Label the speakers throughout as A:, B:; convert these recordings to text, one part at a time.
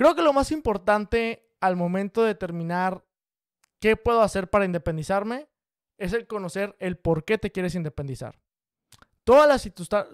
A: Creo que lo más importante al momento de determinar qué puedo hacer para independizarme es el conocer el por qué te quieres independizar. Todas las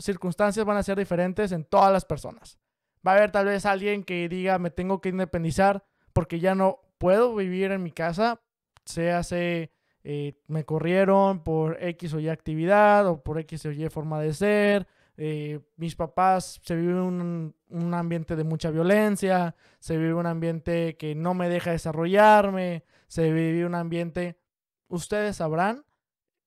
A: circunstancias van a ser diferentes en todas las personas. Va a haber tal vez alguien que diga, me tengo que independizar porque ya no puedo vivir en mi casa, se eh, me corrieron por X o Y actividad o por X o Y forma de ser, eh, mis papás se vive un, un, ambiente de mucha violencia, se vive un ambiente que no me deja desarrollarme, se vive un ambiente, ustedes sabrán,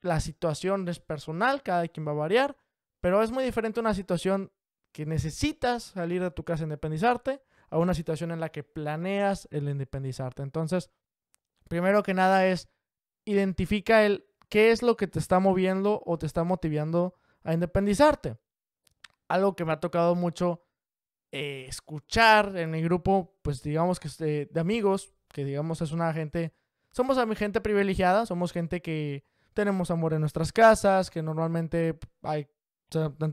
A: la situación es personal, cada quien va a variar, pero es muy diferente una situación que necesitas salir de tu casa e independizarte a una situación en la que planeas el independizarte. Entonces, primero que nada es identifica el qué es lo que te está moviendo o te está motivando a independizarte algo que me ha tocado mucho eh, escuchar en mi grupo, pues digamos que de, de amigos, que digamos es una gente, somos gente privilegiada, somos gente que tenemos amor en nuestras casas, que normalmente hay,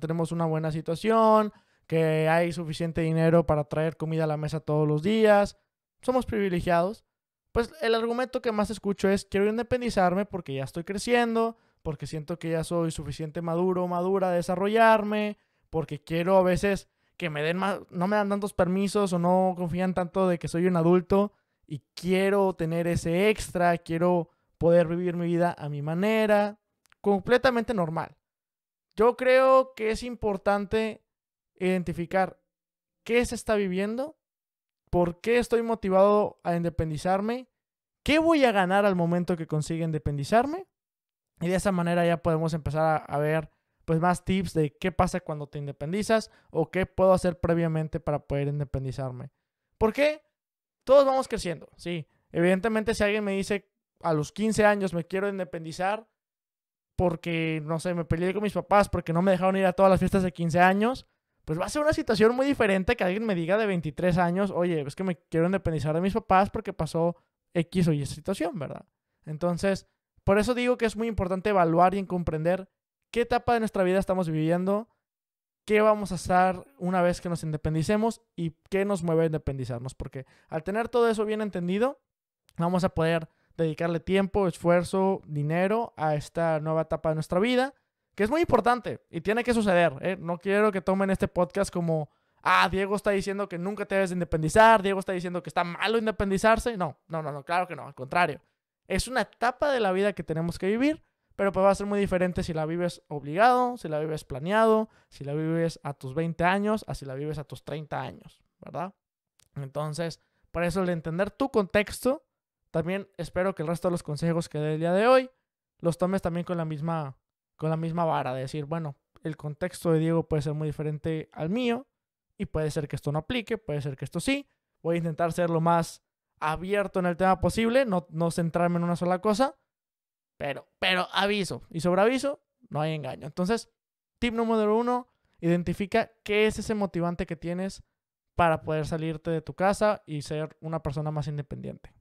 A: tenemos una buena situación, que hay suficiente dinero para traer comida a la mesa todos los días, somos privilegiados. Pues el argumento que más escucho es, quiero independizarme porque ya estoy creciendo, porque siento que ya soy suficiente maduro, madura, desarrollarme, porque quiero a veces que me den más, no me dan tantos permisos o no confían tanto de que soy un adulto y quiero tener ese extra, quiero poder vivir mi vida a mi manera, completamente normal. Yo creo que es importante identificar qué se está viviendo, por qué estoy motivado a independizarme, qué voy a ganar al momento que consiga independizarme y de esa manera ya podemos empezar a, a ver pues más tips de qué pasa cuando te independizas o qué puedo hacer previamente para poder independizarme. ¿Por qué? Todos vamos creciendo, sí. Evidentemente si alguien me dice a los 15 años me quiero independizar porque, no sé, me peleé con mis papás porque no me dejaron ir a todas las fiestas de 15 años, pues va a ser una situación muy diferente que alguien me diga de 23 años, oye, es que me quiero independizar de mis papás porque pasó X o Y situación, ¿verdad? Entonces, por eso digo que es muy importante evaluar y comprender qué etapa de nuestra vida estamos viviendo, qué vamos a hacer una vez que nos independicemos y qué nos mueve a independizarnos. Porque al tener todo eso bien entendido, vamos a poder dedicarle tiempo, esfuerzo, dinero a esta nueva etapa de nuestra vida, que es muy importante y tiene que suceder. ¿eh? No quiero que tomen este podcast como, ah, Diego está diciendo que nunca te debes independizar, Diego está diciendo que está malo independizarse. no, no, no, claro que no, al contrario. Es una etapa de la vida que tenemos que vivir pero pues va a ser muy diferente si la vives obligado, si la vives planeado, si la vives a tus 20 años, a si la vives a tus 30 años, ¿verdad? Entonces, para eso el entender tu contexto, también espero que el resto de los consejos que dé el día de hoy los tomes también con la misma con la misma vara de decir, bueno, el contexto de Diego puede ser muy diferente al mío y puede ser que esto no aplique, puede ser que esto sí. Voy a intentar ser lo más abierto en el tema posible, no, no centrarme en una sola cosa pero, pero aviso. Y sobre aviso, no hay engaño. Entonces, tip número uno, identifica qué es ese motivante que tienes para poder salirte de tu casa y ser una persona más independiente.